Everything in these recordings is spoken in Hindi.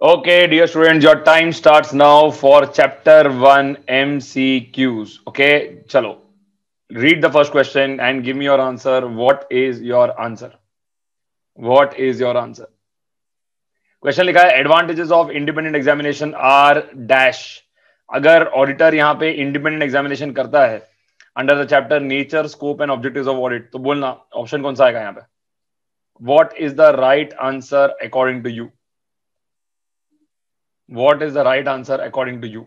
Okay, dear students, your time starts now for chapter 1 MCQs. Okay, chalo. Read the first question and give me your answer. What is your answer? What is your answer? Question लिखा है advantages of independent examination are dash अगर ऑडिटर यहाँ पे इंडिपेंडेंट एग्जामिनेशन करता है under the chapter nature scope and objective of audit तो बोलना ऑप्शन कौन सा आएगा यहाँ पे what is the right answer according to you what is the right answer according to you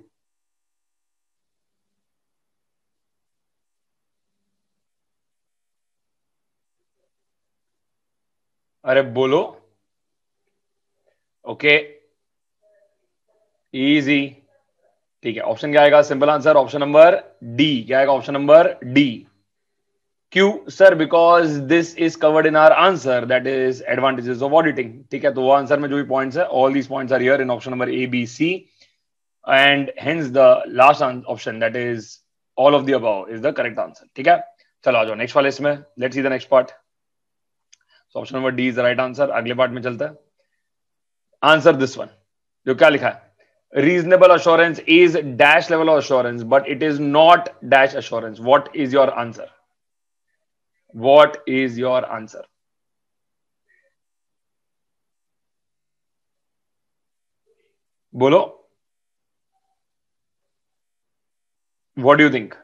अरे बोलो ओके इजी ठीक है ऑप्शन क्या आएगा simple answer option number D क्या आएगा ऑप्शन नंबर डी क्यों sir because this is covered in our answer that is advantages of auditing ठीक है तो वो आंसर में जो भी पॉइंट्स है all these points are here in option number A B C and hence the last option that is all of the is the correct answer ठीक है चलो आ जाओ नेक्स्ट वाले इसमें let's see the next part option number D is the right answer अगले पार्ट में चलता है आंसर दिस वन जो क्या लिखा है reasonable assurance is dash level of assurance but it is not dash assurance what is your answer what is your answer बोलो what do you think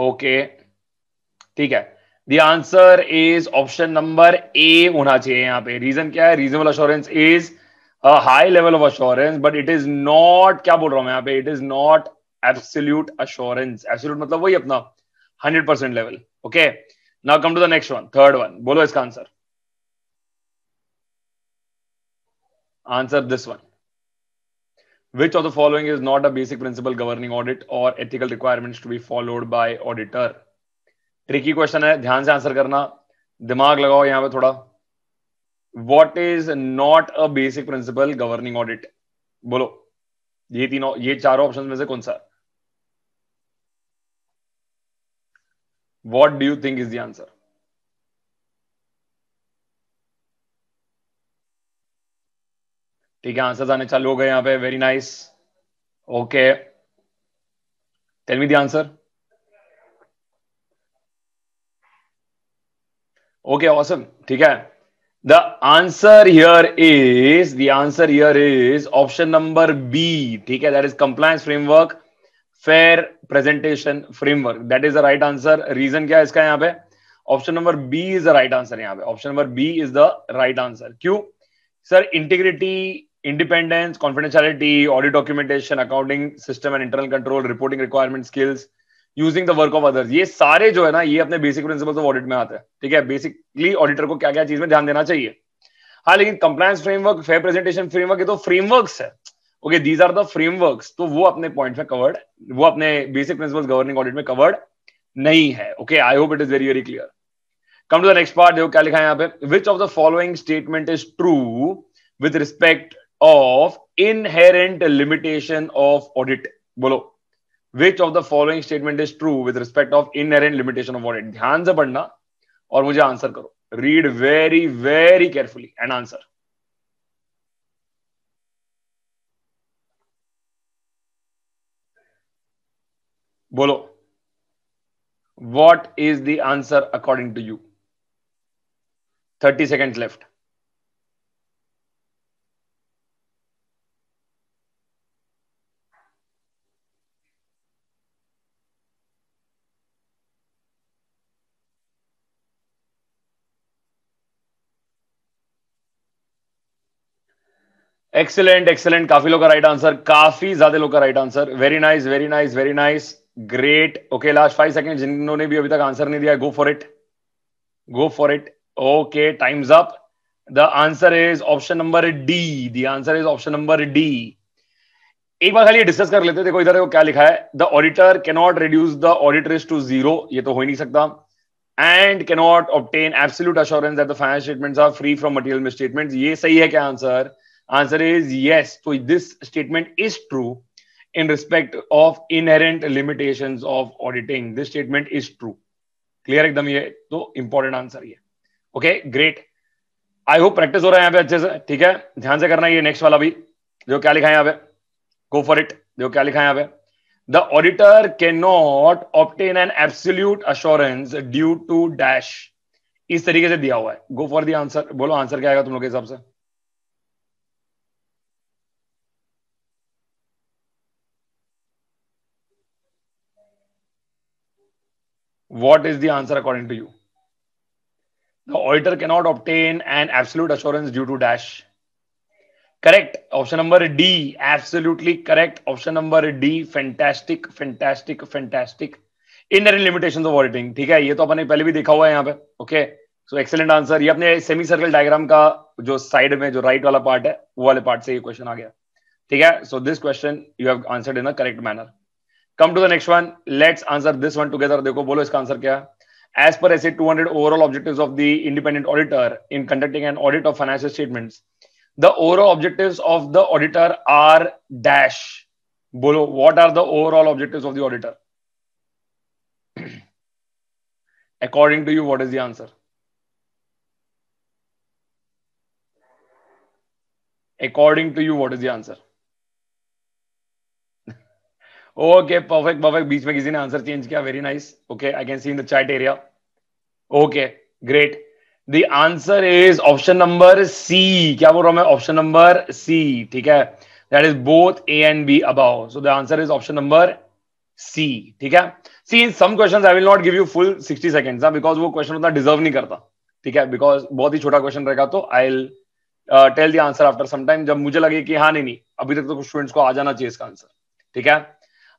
okay ठीक है the answer is option number A होना चाहिए यहां पे रीजन क्या है reasonable assurance is a high level of assurance but it is not क्या बोल रहा हूँ मैं यहाँ पे it is not absolute assurance absolute मतलब वही अपना 100% level okay now come to the next one third one बोलो इसका answer answer this one which of the following is not a basic principle governing audit or ethical requirements to be followed by auditor tricky question है ध्यान से आंसर करना दिमाग लगाओ यहाँ पे थोड़ा what is not a basic principle governing audit बोलो ये तीनों ये चारों ऑप्शन में से कौन सा what do you think is the answer ठीक है आंसर आने चालू हो गए यहां पे very nice okay tell me the answer okay awesome ठीक है The answer here is the answer here is option number B. ठीक है that is compliance framework, fair presentation framework. That is the right answer. Reason क्या है इसका यहाँ पे? Option number B is the right answer यहाँ पे. Option number B is the right answer. क्यों? Sir integrity, independence, confidentiality, audit documentation, accounting system and internal control, reporting requirement skills, using the work of others ये सारे जो है ना ये अपने बेसिक प्रिंसिपल्स ऑफ ऑडिट में आते हैं ठीक है बेसिकली ऑडिटर को क्या क्या चीज में ध्यान देना चाहिए हाँ लेकिन compliance framework fair presentation framework ये तो फ्रेमवर्क्स है okay these are the frameworks तो वो अपने पॉइंट में कवर्ड वो अपने बेसिक प्रिंसिपल्स गवर्निंग ऑडिट में कवर्ड नहीं है okay I hope it is very very clear come to the next part देखो क्या लिखा है यहाँ पे which of the following statement is true with respect of inherent limitation of audit बोलो which of the following statement is true with respect of inherent limitation of what it hands up or would you answer read very very carefully and answer bolo what is the answer according to you 30 seconds left excellent excellent काफी लोग का राइट आंसर काफी ज्यादा लोग का right answer very nice very nice very nice great okay last five second जिन्होंने भी अभी तक आंसर नहीं दिया go for it go for it okay time's up the answer is option number D the answer is option number D एक बार खाली डिस्कस कर लेते देखो इधर क्या लिखा है the auditor cannot reduce the is to zero ये तो हो ही नहीं सकता and cannot obtain absolute assurance that the finance statements are free from material misstatements ये सही है क्या आंसर आंसर इज yes तो this statement is true in respect of inherent limitations of auditing this statement is true clear एकदम ये तो इंपॉर्टेंट आंसर ये okay great I hope practice हो रहा है यहाँ पे अच्छे से ठीक है ध्यान से करना ये नेक्स्ट वाला भी जो क्या लिखा है यहाँ पे गो फॉर इट जो क्या लिखा है यहाँ पे the auditor can not obtain an absolute assurance due to dash इस तरीके से दिया हुआ है गो फॉर दी आंसर बोलो आंसर क्या आएगा तुम लोग के हिसाब से what is the answer according to you? The auditor cannot obtain an absolute assurance due to dash. Correct. Option number D. Absolutely correct. Option number D. Fantastic, fantastic, fantastic. Inherent limitations of auditing theek hai ye to apne pehle bhi dekha hua hai yahan pe okay so excellent answer ye apne semi circle diagram ka jo side mein jo right wala part hai wo wale part se ye question aa gaya theek hai so this question you have answered in a correct manner come to the next one let's answer this one together dekho bolo iska answer kya as per sa 200 overall objectives of the independent auditor in conducting an audit of financial statements the overall objectives of the auditor are dash bolo what are the overall objectives of the auditor according to you what is the answer according to you what is the answer okay perfect perfect बीच में किसी ने आंसर चेंज किया very nice okay I can see in the chat area okay great the answer is option number C क्या बोल रहा हूं मैं ऑप्शन नंबर सी ठीक है that is both A and B above so the answer is option number C ठीक है C in some question I will not give you full sixty second because वो क्वेश्चन उतना डिजर्व नहीं करता ठीक है बिकॉज बहुत ही छोटा क्वेश्चन रहेगा तो I tell the answer after some time जब मुझे लगे कि हाँ नहीं नहीं अभी तक तो स्टूडेंट्स को आ जाना चाहिए इसका आंसर ठीक है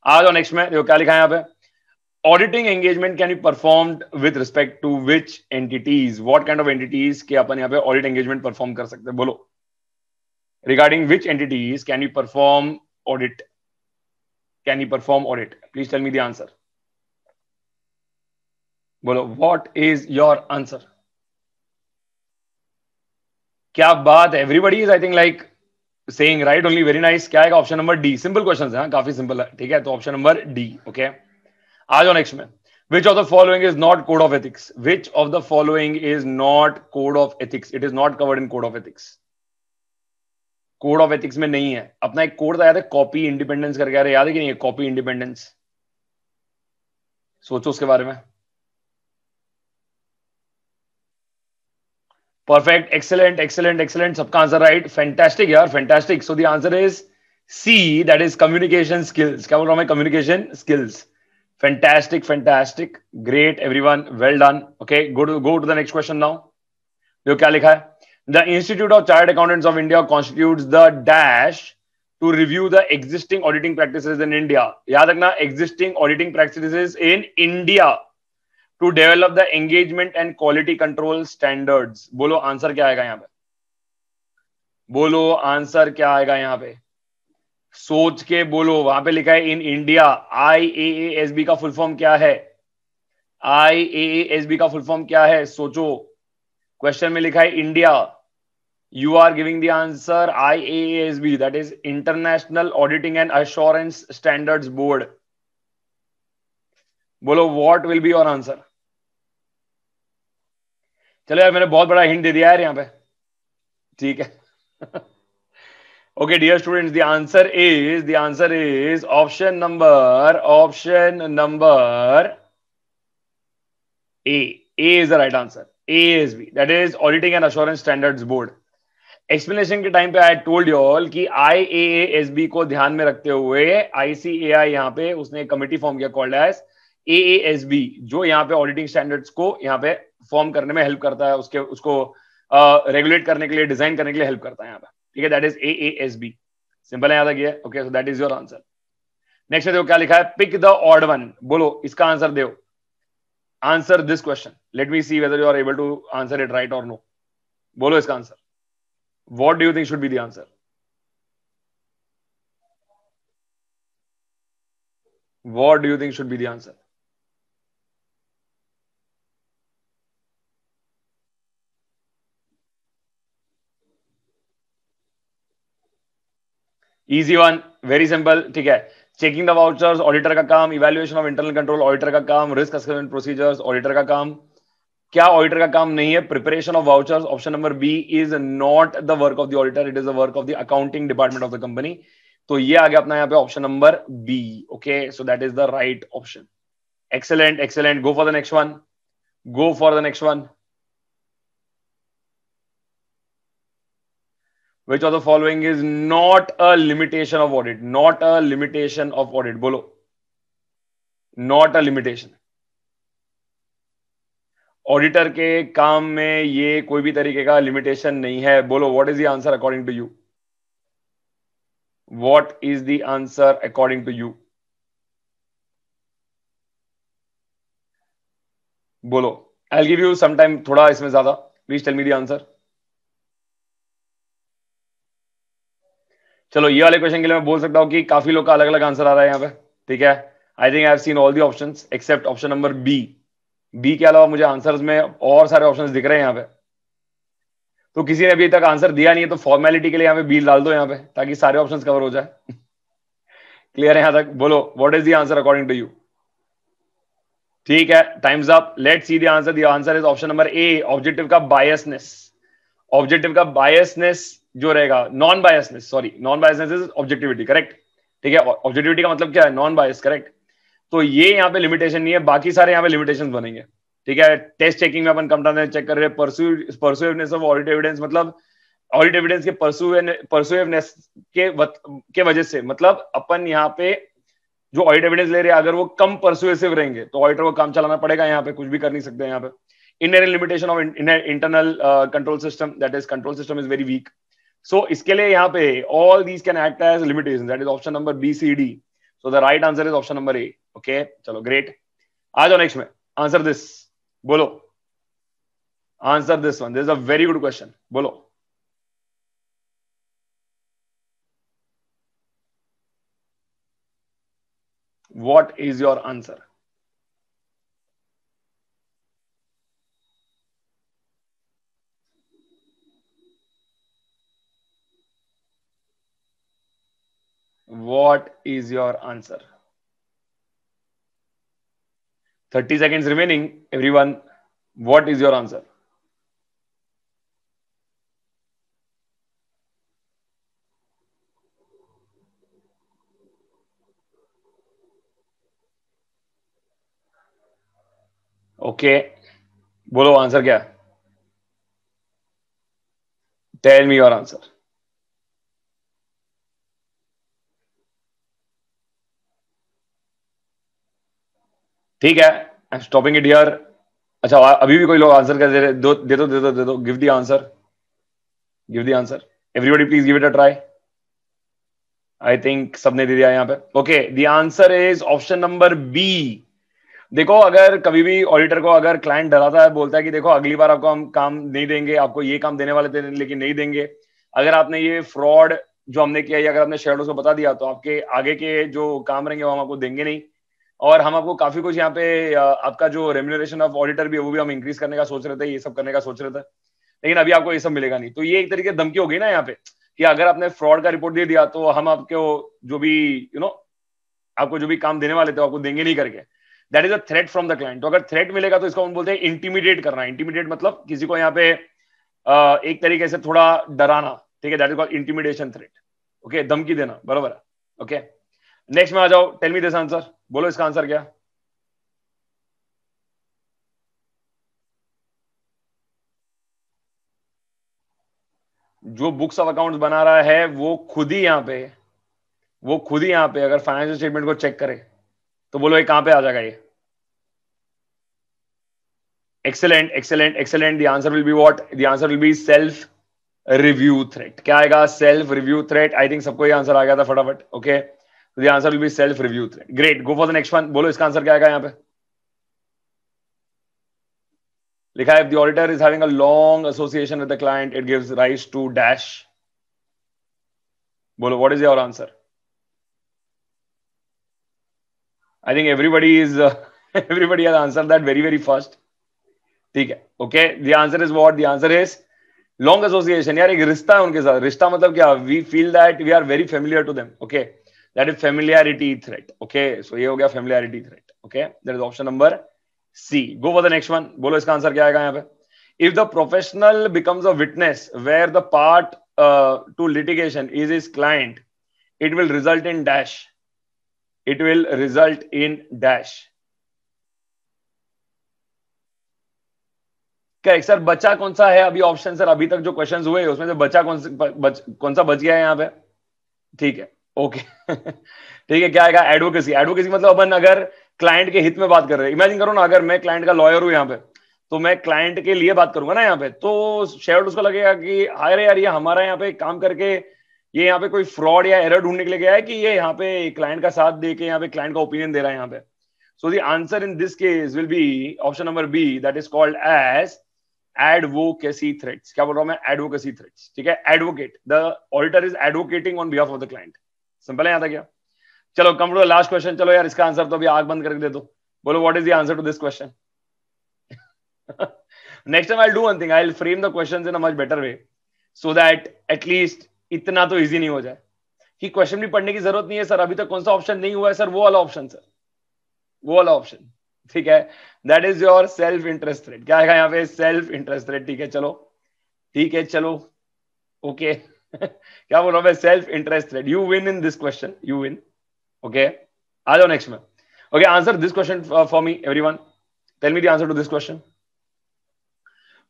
आ जाओ नेक्स्ट में देखो क्या लिखा है यहाँ पे auditing engagement can be perform with respect to which entities what kind of entities के अपन यहाँ पे ऑडिट एंगेजमेंट परफॉर्म कर सकते हैं बोलो regarding which entities can you perform audit can you perform audit please tell me the answer बोलो वॉट इज योर आंसर क्या बात everybody is I think like saying right only very nice क्या आएगा option number D simple question है काफी सिंपल है ठीक है तो ऑप्शन नंबर डी ओके आ जाओ नेक्स्ट में which of the following is not code of ethics which of the following is not code of ethics it is not covered in code of ethics code of ethics में नहीं है अपना एक कोड था याद है कॉपी इंडिपेंडेंस करके याद है कि नहीं है कॉपी इंडिपेंडेंस सोचो उसके बारे में Perfect. Excellent. Excellent. Excellent. Sabka answer right. Fantastic, yeah. Fantastic. So the answer is C, that is communication skills. Come on, my communication skills. Fantastic. Fantastic. Great, everyone. Well done. Okay. Go to go to the next question now. Yo, kya likha hai? The Institute of Chartered Accountants of India constitutes the dash to review the existing auditing practices in India. Yaad rakhna, existing auditing practices in India. To develop the engagement and quality control standards बोलो आंसर क्या आएगा यहाँ पे बोलो आंसर क्या आएगा यहाँ पे सोच के बोलो वहां पे लिखा है in India I A S B का फुल फॉर्म क्या है आई ए एस बी का फुल फॉर्म क्या है सोचो क्वेश्चन में लिखा है India you are giving the answer I A S B that is international auditing and assurance standards board बोलो what will be your answer चलो यार मैंने बहुत बड़ा हिंट दे दिया यार यहाँ पे ठीक है okay dear students the answer is the answer is option number option number A A is the right answer A is B that is auditing and assurance standards board explanation के टाइम पे आई टोल्ड यू ऑल कि आई को ध्यान में रखते हुए आईसीएआई यहाँ पे उसने कमिटी फॉर्म किया called as A S B जो यहाँ पे ऑडिटिंग स्टैंडर्ड्स को यहाँ पे फॉर्म करने में हेल्प करता है उसके उसको रेगुलेट uh, करने के लिए डिजाइन करने के लिए हेल्प करता है यहाँ पे ठीक है that is A S B simple है याद रखिए okay so that is your answer next है देखो क्या लिखा है पिक द ऑड वन बोलो इसका आंसर दो answer this question let me see whether you are able to answer it right और नो बोलो इसका answer what do you think should be the answer what do you think should be the answer easy one very simple ठीक है चेकिंग द वाउचर्स ऑडिटर का काम evaluation of internal control auditor का काम रिस्क असेसमेंट प्रोसीजर्स ऑडिटर का काम क्या ऑडिटर का काम नहीं है preparation of vouchers option number B is not the work of the auditor it is the work of the accounting department of the company तो ये आ गया अपना यहाँ पे option number B okay so that is the right option excellent excellent go for the next one go for the next one which of the following is not a limitation of audit not a limitation of audit बोलो नॉट अ लिमिटेशन ऑडिटर के काम में ये कोई भी तरीके का लिमिटेशन नहीं है बोलो what is the answer according to you what is the answer according to you बोलो I give you some time थोड़ा इसमें ज्यादा please tell me the answer चलो ये वाले क्वेश्चन के लिए मैं बोल सकता हूँ कि काफी लोग का अलग अलग आंसर आ रहा है यहाँ पे ठीक है I think I seen all the option except option number B B के अलावा मुझे आंसर में और सारे ऑप्शन दिख रहे हैं यहाँ पे तो किसी ने अभी तक आंसर दिया नहीं है तो फॉर्मेलिटी के लिए यहाँ पे बी डाल दो यहाँ पे ताकि सारे ऑप्शन कवर हो जाए क्लियर है यहां तक बोलो what is the answer according to you ठीक है time's up let see the answer the answer is option number A objective का बायसनेस ऑब्जेक्टिव का बायसनेस जो रहेगा non biasness sorry non biasness is objectivity correct ठीक है ऑब्जेक्टिविटी का मतलब क्या है नॉन बायस करेक्ट तो ये यहाँ पे लिमिटेशन नहीं है बाकी सारे यहाँ पे लिमिटेशन बनेंगे ठीक है टेस्ट चेकिंग में अपन टाइम चेक कर रहे हैं ऑफ ऑडिट एविडेंस मतलब ऑडिट एविडेंस के परसुएवनेस के के वजह से मतलब अपन यहाँ पे जो ऑडिट एविडेंस ले रहे हैं अगर वो कम परसुएसिव रहेंगे तो ऑडिटर को काम चलाना पड़ेगा यहाँ पे कुछ भी कर नहीं सकते यहाँ पे inherent limitation of internal control system that is control system is very weak so इसके लिए यहाँ पे all these can act as limitation that is option number B C D so the right answer is option number A okay चलो ग्रेट आ जाओ नेक्स्ट में आंसर दिस बोलो answer this one this a very good question बोलो what is your answer is your answer. 30 seconds remaining. Everyone, what is your answer? Okay okay. बोलो आंसर क्या टेल मी योर आंसर ठीक है स्टॉपिंग इट हियर अच्छा अभी भी कोई लोग आंसर कर दे रहे दो दे दो दे दो दे दो give the answer give the answer everybody please give it a try I think सबने दे दिया यहां पे okay the answer is option number B देखो अगर कभी भी ऑडिटर को अगर क्लाइंट डराता है बोलता है कि देखो अगली बार आपको हम काम नहीं देंगे आपको ये काम देने वाले थे लेकिन नहीं देंगे अगर आपने ये फ्रॉड जो हमने किया या अगर आपने शेयर को बता दिया तो आपके आगे के जो काम रहेंगे वो हम आपको देंगे नहीं और हम आपको काफी कुछ यहाँ पे आपका जो रेम्यूनरेशन ऑफ ऑडिटर भी है वो भी हम इंक्रीज करने का सोच रहे थे ये सब करने का सोच रहे थे लेकिन अभी आपको ये सब मिलेगा नहीं तो ये एक तरीके धमकी हो गई ना यहाँ पे कि अगर आपने फ्रॉड का रिपोर्ट दे दिया तो हम आपके जो भी यू you नो know, आपको जो भी काम देने वाले थे आपको देंगे नहीं करके that is a threat from the client तो अगर थ्रेट मिलेगा तो इसको हम बोलते हैं इंटीमिडिएट करना इंटीमिडिएट मतलब किसी को यहाँ पे एक तरीके से थोड़ा डराना ठीक है that is call intimidation threat okay धमकी देना बरोबर ओके नेक्स्ट में आ जाओ टेल मी दिस आंसर बोलो इसका आंसर क्या जो बुक्स ऑफ अकाउंट्स बना रहा है वो खुद ही यहां पे वो खुद ही यहां पे अगर फाइनेंशियल स्टेटमेंट को चेक करे तो बोलो ये कहां पे आ जाएगा ये excellent excellent excellent the answer will be what the answer will be self review threat क्या आएगा self review threat I think सबको ये आंसर आ गया था फटाफट ओके okay? So तो the answer will be self review thread. Great. Go for the next one. बोलो इसका आंसर क्या आएगा यहाँ पे लिखा है if the auditor is having a long association with the client it gives rise to dash बोलो what is your answer I think everybody is everybody has answer that very very first ठीक है okay the answer is what the answer is long association यार एक रिश्ता है उनके साथ रिश्ता मतलब क्या we feel that we are very familiar to them okay that is familiarity threat okay so ये हो गया familiarity threat okay that is option number C go for the next one बोलो इसका आंसर क्या आएगा यहाँ पे if the professional becomes a witness where the part to litigation is is client it will result in dash it will result in dash correct sir बच्चा कौन सा है अभी ऑप्शन सर अभी तक जो क्वेश्चंस हुए उसमें से बच्चा कौन सा बच, कौन सा बच गया है यहाँ पे ठीक है ओके ठीक है क्या आएगा एडवोकेसी एडवोकेसी मतलब अपन अगर क्लाइंट के हित में बात कर रहे हैं इमेजिन करो ना अगर मैं क्लाइंट का लॉयर हूं यहाँ पे तो मैं क्लाइंट के लिए बात करूंगा ना यहाँ पे तो शेयर उसको लगेगा कि अरे यार ये हमारा यहाँ पे काम करके ये यहाँ पे कोई फ्रॉड या एरर ढूंढने के लिए गया है कि ये यहाँ पे क्लाइंट का साथ दे के यहाँ पे क्लाइंट का ओपिनियन दे रहा है यहाँ पे so the answer in this case will be option number B that is called as advocacy threats क्या बोल रहा हूँ मैं एडवोकेसी थ्रेट्स ठीक है advocate the auditor is advocating on behalf of the client simple है यहां तक क्या चलो कम टू लास्ट क्वेश्चन चलो यार इसका आंसर तो अभी आग बंद करके दे दो बोलो what is the answer to this question next time I do one thing I frame the question in a much better way so that at least इतना तो इजी नहीं हो जाए कि क्वेश्चन भी पढ़ने की जरूरत नहीं है सर अभी तक तो कौन सा ऑप्शन नहीं हुआ है सर वो वाला ऑप्शन सर वो वाला ऑप्शन ठीक है that is your self interest threat क्या है यहाँ पे सेल्फ इंटरेस्ट रेट ठीक है चलो ठीक है चलो ओके okay. क्या बोला मैं self interested you win in this question you win okay आ जाओ नेक्स्ट में okay answer this question for me everyone tell me the answer to this question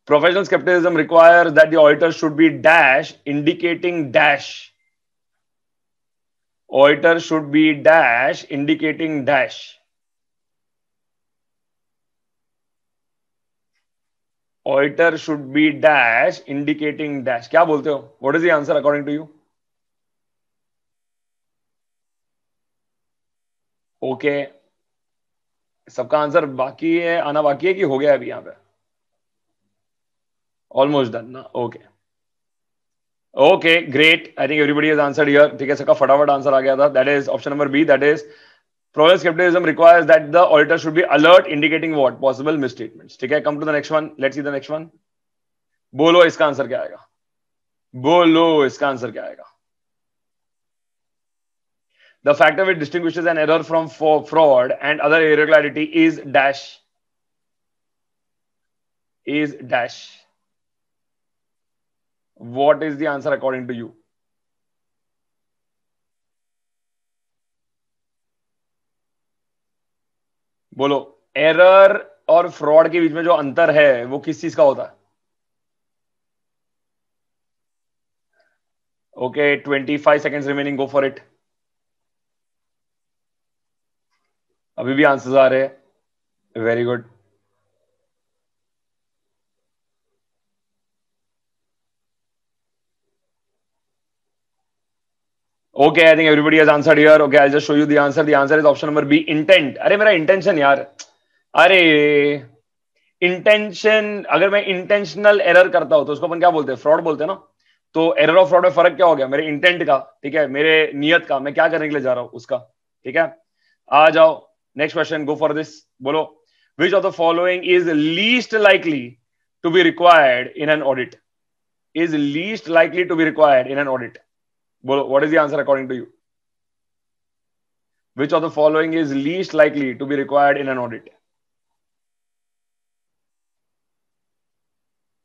professional skepticism requires that the auditor should be dash indicating dash auditor should be dash indicating dash auditor should be dash indicating dash क्या बोलते हो what is the answer according to you okay सबका आंसर बाकी है आना बाकी है कि हो गया अभी यहां पे ऑलमोस्ट डन ना okay okay great I think everybody is answer here ठीक है सबका फटाफट आंसर आ गया था that is option number B that is Flawless skepticism requires that the auditor should be alert, indicating what possible misstatements. Okay, come to the next one. Let's see the next one. Bolo, इसका answer kya आएगा? Bolo, इसका answer kya आएगा? The factor which distinguishes an error from fraud and other irregularity is dash. Is dash. What is the answer according to you? बोलो एरर और फ्रॉड के बीच में जो अंतर है वो किस चीज का होता है okay twenty five second remaining go for it अभी भी आंसर्स आ रहे हैं very good okay i think everybody has answered here okay i'll just show you the answer the answer is option number b intent अरे मेरा intention यार अरे इंटेंशन अगर मैं इंटेंशनल एरर करता हूं तो उसको अपन क्या बोलते हैं फ्रॉड बोलते हैं ना तो एरर ऑफ फ्रॉड में फर्क क्या हो गया मेरे इंटेंट का ठीक है मेरे नियत का मैं क्या करने के लिए जा रहा हूं उसका ठीक है आ जाओ next question go for this बोलो which of the following is least likely to be required in an audit is least likely to be required in an audit बोलो what is the answer according to you which of the following is least likely to be required in an audit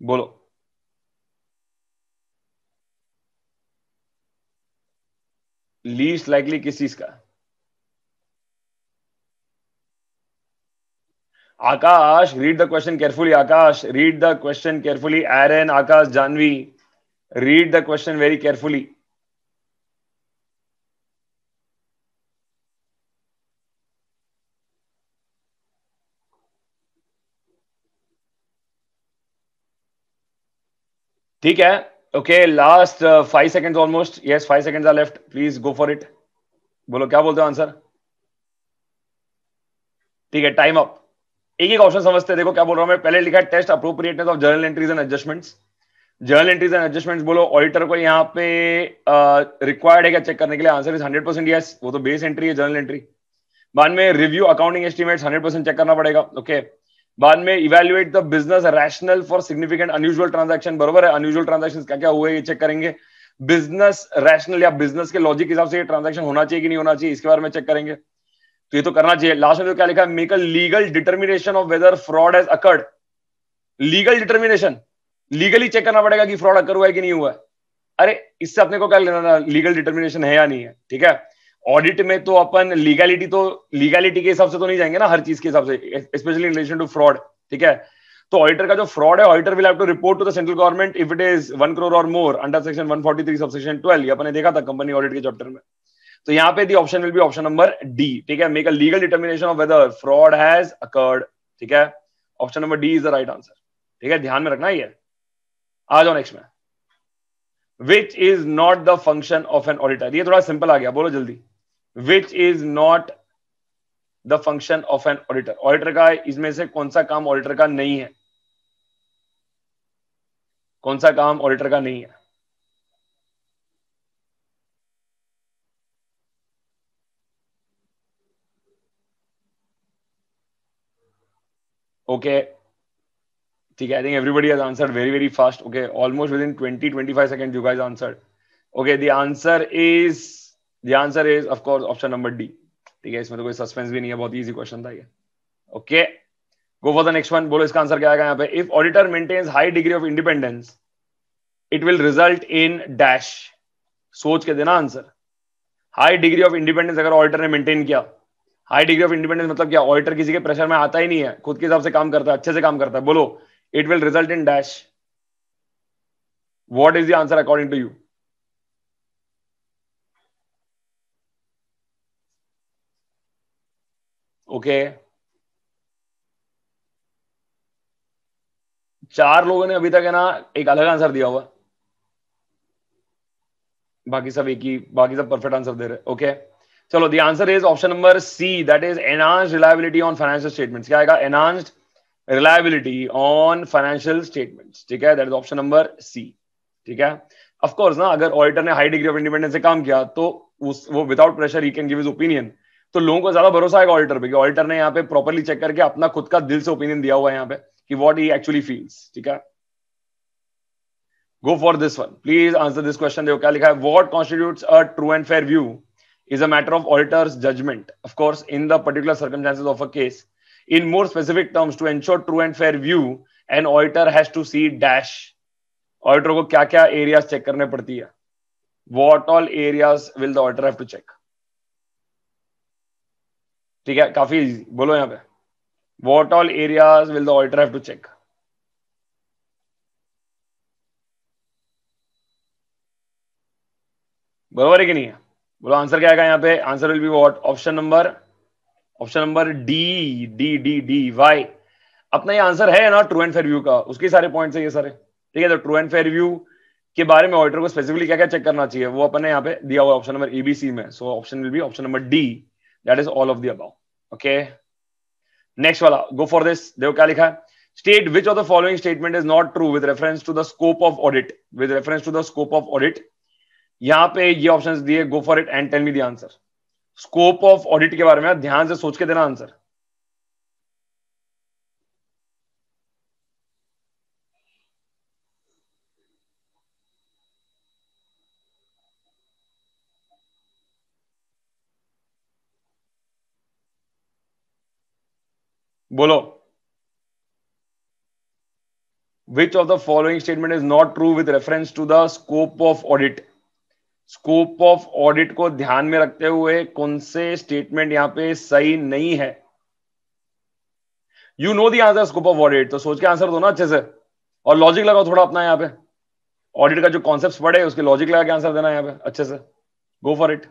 बोलो लीस्ट लाइकली किस चीज का Aakash read the question carefully Aakash read the question carefully Aaran Aakash Janvi read the question very carefully ठीक है okay last five second almost yes five second are left please go for it बोलो क्या बोलते हो आंसर ठीक है टाइम अप एक एक ऑप्शन समझते हैं देखो क्या बोल रहा हूं मैं पहले लिखा है test appropriateness of journal entries and adjustments journal entries and adjustments बोलो ऑडिटर को यहाँ पे रिक्वायर्ड uh, है क्या चेक करने के लिए answer is hundred percent yes वो तो बेस एंट्री है जर्नल एंट्री बाद में review accounting estimates hundred percent check करना पड़ेगा ओके okay. बाद में evaluate the business rational for significant unusual transaction बरबर है अनयूजल ट्रांजेक्शन क्या क्या हुए ये चेक करेंगे बिजनेस रैशनल या बिजनेस के लॉजिक हिसाब से ये ट्रांजेक्शन होना चाहिए कि नहीं होना चाहिए इसके बारे में चेक करेंगे तो ये तो करना चाहिए लास्ट में तो क्या लिखा है make a legal determination of whether fraud has occurred legal determination legally check करना पड़ेगा कि फ्रॉड अकर हुआ है कि नहीं हुआ है अरे इससे अपने को क्या लेना लीगल डिटर्मिनेशन है या नहीं है ठीक है ऑडिट में तो अपन लीगैलिटी तो लीगैलिटी के हिसाब से तो नहीं जाएंगे ना हर चीज के हिसाब से स्पेशली रिलेशन टू फ्रॉड ठीक है तो ऑडिटर का जो फ्रॉड है auditor will have to report to the central government if it is one crore और more under section 143 sub section 12 ये अपन देखा था कंपनी ऑडिट के चैप्टर में तो यहाँ पे the option will be option number D ठीक है make a legal determination of whether fraud has occurred ठीक है option number D is the right answer ठीक है ध्यान में रखना ये आ जाओ नेक्स्ट में which is not the function of an auditor ये थोड़ा सिंपल आ गया बोलो जल्दी which is not the function of an auditor auditor का इसमें से कौन सा काम ऑडिटर का नहीं है कौन सा काम ऑडिटर का नहीं है ओके ठीक है I think everybody has answer very very fast okay almost within twenty twenty five second you is answer okay the answer is the answer is of course option number D ठीक है इसमें तो कोई सस्पेंस भी नहीं है बहुत इजी क्वेश्चन था ये okay go for the next one बोलो इसका आंसर क्या आएगा यहाँ पे if auditor maintains high degree of independence it will result in dash सोच के देना answer high degree of independence अगर ऑडिटर ने मेंटेन किया हाई डिग्री ऑफ इंडिपेंडेंस मतलब क्या ऑडिटर किसी के प्रेशर में आता ही नहीं है खुद के हिसाब से काम करता है अच्छे से काम करता है बोलो it will result in dash what is the answer according to you okay चार लोगों ने अभी तक है ना एक अलग आंसर दिया हुआ बाकी सब एक ही बाकी सब परफेक्ट आंसर दे रहे ओके चलो the answer is option number C that is enhance reliability on financial statements क्या आएगा enhanced reliability on financial statements ठीक है that is option number C ठीक है ऑफ कोर्स ना अगर ऑडिटर ने हाई डिग्री ऑफ इंडिपेंडेंस से काम किया तो उस वो without pressure he can give his opinion तो लोगों को ज्यादा भरोसा आएगा ऑल्टर पर कि ऑल्टर ने यहाँ पे प्रॉपरली चेक करके अपना खुद का दिल से ओपिनियन दिया हुआ है यहाँ पे कि वॉट ई एक्चुअली फील्स ठीक है go for this one please answer this question देखो क्या लिखा है what constitute a true and fair view is a matter of auditor's judgement of course in the particular circumstances of a case in more specific terms to ensure true and fair view and auditor has to see dash auditor को क्या क्या एरियाज चेक करने पड़ती है what all areas will the auditor have to check ठीक है काफी इजी बोलो यहाँ पे what all areas will the auditor have to check बरोबर है कि नहीं है बोलो आंसर क्या आएगा यहाँ पे answer will be what option number option number D D D D why अपना ये आंसर है ना ट्रू एंड फेयर व्यू का उसके सारे पॉइंट्स है ये सारे ठीक है तो ट्रू एंड फेयर व्यू के बारे में ऑडिटर को स्पेसिफिकली क्या क्या चेक करना चाहिए वो अपने यहाँ पे दिया हुआ ऑप्शन नंबर एबीसी में so option will be option number D that is all of the okay next वाला गो फॉर दिस देखो क्या लिखा है state which of the following statement is not true with reference to the scope of audit with reference to the scope of audit यहां पे ये ऑप्शंस दिए go for it and tell me the answer scope of audit के बारे में ध्यान से सोच के देना आंसर बोलो which of the following statement is not true with reference to the scope of audit scope of audit को ध्यान में रखते हुए कौन से स्टेटमेंट यहां पे सही नहीं है you know the answer scope of audit तो सोच के आंसर दो ना अच्छे से और लॉजिक लगाओ थोड़ा अपना यहां पे ऑडिट का जो कॉन्सेप्ट पड़े उसके लॉजिक लगा के आंसर देना यहां पे अच्छे से गो फॉर इट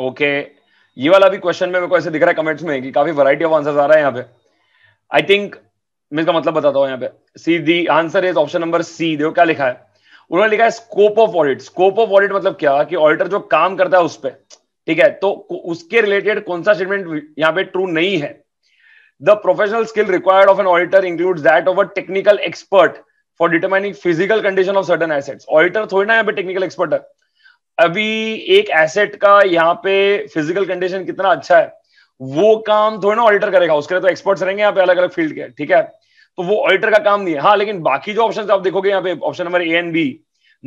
ओके ये वाला भी क्वेश्चन में मेरे को ऐसे दिख रहा है कमेंट्स में कि काफी वैरायटी ऑफ आंसर्स आ रहा है यहाँ पे आई थिंक मैं इसका मतलब बताता हूँ यहाँ पे C the answer is option number C देखो क्या लिखा है उन्होंने लिखा है scope of audit scope of audit मतलब क्या कि ऑडिटर जो काम करता है उस पर ठीक है तो उसके रिलेटेड कौन सा स्टेटमेंट यहाँ पे ट्रू नहीं है the professional skill required of an auditor include that of a technical expert for determining physical condition of certain assets auditor थोड़ी ना यहाँ पे टेक्निकल एक्सपर्ट है अभी एक एसेट का यहाँ पे फिजिकल कंडीशन कितना अच्छा है वो काम थोड़ा ना ऑडिटर करेगा उसके लिए तो एक्सपर्ट्स रहेंगे यहाँ पे अलग अलग फील्ड के ठीक है तो वो ऑडिटर का काम नहीं है हाँ लेकिन बाकी जो ऑप्शन आप देखोगे यहाँ पे option number A and B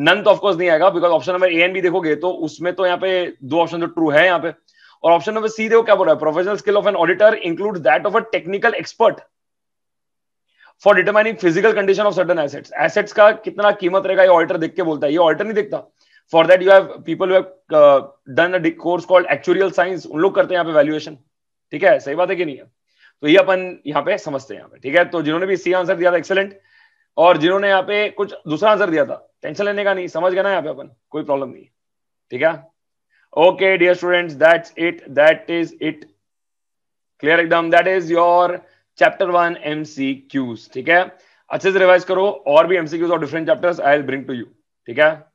none तो ऑफकोर्स नहीं आएगा because option number A and B देखोगे तो उसमें तो यहाँ पे दो ऑप्शन तो ट्रू है यहाँ पे और ऑप्शन नंबर सी देखो क्या बोल रहा है professional skill of an auditor include that of a technical expert for determining physical condition of certain assets assets का कितना कीमत रहेगा ये ऑडिटर देख के बोलता है ये ऑल्टर नहीं देखता for that you have people done course called actual science उन लोग करते हैं यहाँ पे वैल्यूएशन ठीक है सही बात है कि नहीं है तो ये अपन यहाँ पे समझते हैं यहाँ पे ठीक है तो जिन्होंने भी सी आंसर दिया था एक्सेलेंट और जिन्होंने यहाँ पे कुछ दूसरा आंसर दिया था टेंशन लेने का नहीं समझ गया ना यहाँ पे अपन कोई प्रॉब्लम नहीं ठीक है okay dear students that's it that is it clear एकदम that is your chapter one Qs ठीक है अच्छे से रिवाइज करो और भी एमसीक्यूज और different chapters I will bring to you ठीक है